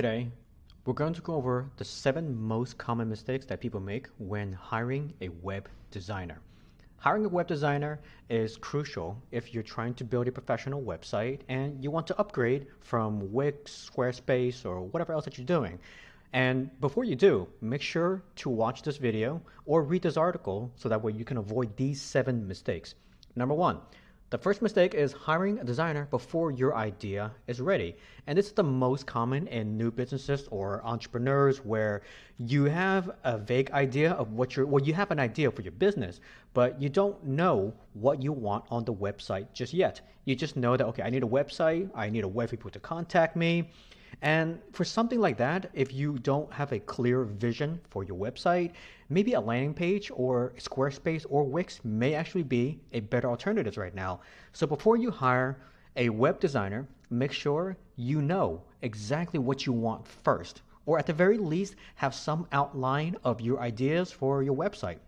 Today, we're going to go over the seven most common mistakes that people make when hiring a web designer. Hiring a web designer is crucial if you're trying to build a professional website and you want to upgrade from Wix, Squarespace, or whatever else that you're doing. And before you do, make sure to watch this video or read this article so that way you can avoid these seven mistakes. Number one, the first mistake is hiring a designer before your idea is ready. And this is the most common in new businesses or entrepreneurs where you have a vague idea of what your well you have an idea for your business, but you don't know what you want on the website just yet. You just know that okay, I need a website, I need a for people to contact me. And for something like that, if you don't have a clear vision for your website, maybe a landing page or Squarespace or Wix may actually be a better alternative right now. So before you hire a web designer, make sure you know exactly what you want first, or at the very least, have some outline of your ideas for your website.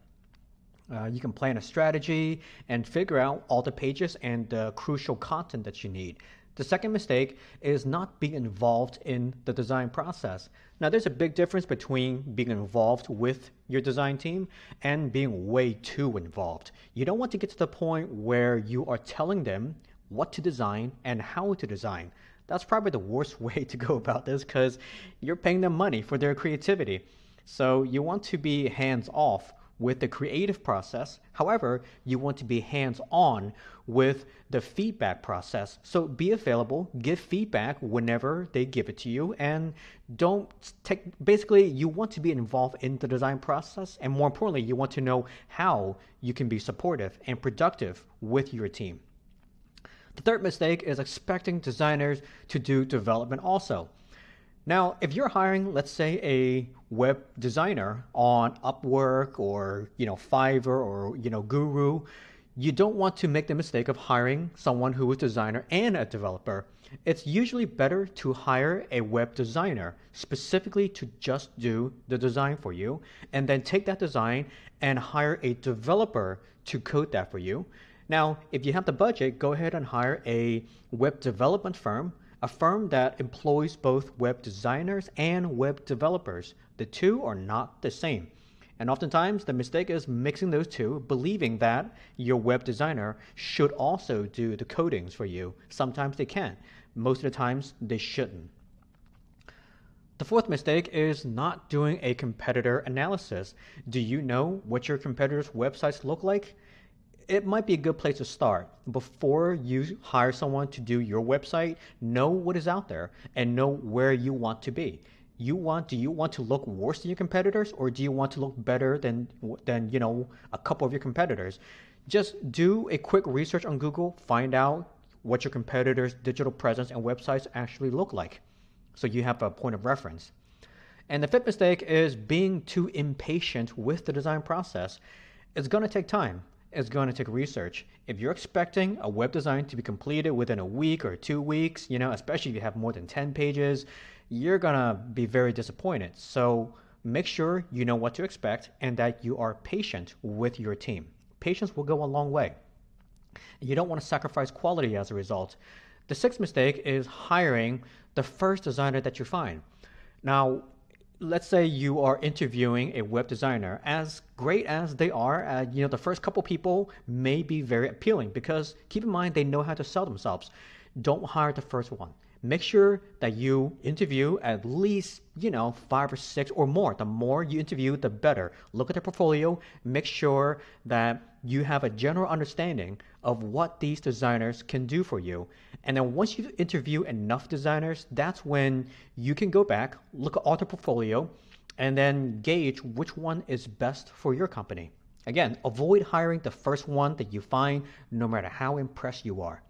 Uh, you can plan a strategy and figure out all the pages and the crucial content that you need. The second mistake is not being involved in the design process. Now, there's a big difference between being involved with your design team and being way too involved. You don't want to get to the point where you are telling them what to design and how to design. That's probably the worst way to go about this because you're paying them money for their creativity. So, you want to be hands off with the creative process. However, you want to be hands on with the feedback process. So be available, give feedback whenever they give it to you, and don't take basically, you want to be involved in the design process. And more importantly, you want to know how you can be supportive and productive with your team. The third mistake is expecting designers to do development also. Now, if you're hiring, let's say, a web designer on Upwork or you know Fiverr or you know Guru, you don't want to make the mistake of hiring someone who is designer and a developer. It's usually better to hire a web designer specifically to just do the design for you, and then take that design and hire a developer to code that for you. Now, if you have the budget, go ahead and hire a web development firm a firm that employs both web designers and web developers. The two are not the same. And oftentimes the mistake is mixing those two, believing that your web designer should also do the codings for you. Sometimes they can, most of the times they shouldn't. The fourth mistake is not doing a competitor analysis. Do you know what your competitors' websites look like? it might be a good place to start before you hire someone to do your website know what is out there and know where you want to be you want do you want to look worse than your competitors or do you want to look better than than you know a couple of your competitors just do a quick research on google find out what your competitors digital presence and websites actually look like so you have a point of reference and the fifth mistake is being too impatient with the design process it's going to take time is going to take research. If you're expecting a web design to be completed within a week or two weeks, you know, especially if you have more than 10 pages, you're going to be very disappointed. So make sure you know what to expect and that you are patient with your team. Patience will go a long way. You don't want to sacrifice quality as a result. The sixth mistake is hiring the first designer that you find. Now, let's say you are interviewing a web designer as great as they are uh, you know the first couple people may be very appealing because keep in mind they know how to sell themselves don't hire the first one make sure that you interview at least you know five or six or more the more you interview the better look at their portfolio make sure that you have a general understanding of what these designers can do for you and then once you interview enough designers, that's when you can go back, look at all their portfolio, and then gauge which one is best for your company. Again, avoid hiring the first one that you find, no matter how impressed you are.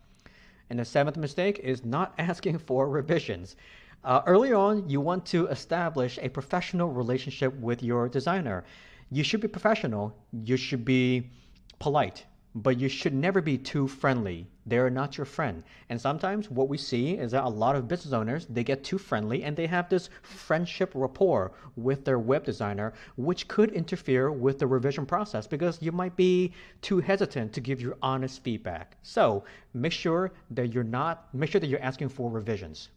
And the seventh mistake is not asking for revisions. Uh, early on, you want to establish a professional relationship with your designer. You should be professional, you should be polite, but you should never be too friendly. They are not your friend. And sometimes what we see is that a lot of business owners, they get too friendly and they have this friendship rapport with their web designer, which could interfere with the revision process because you might be too hesitant to give your honest feedback. So make sure that you're not, make sure that you're asking for revisions.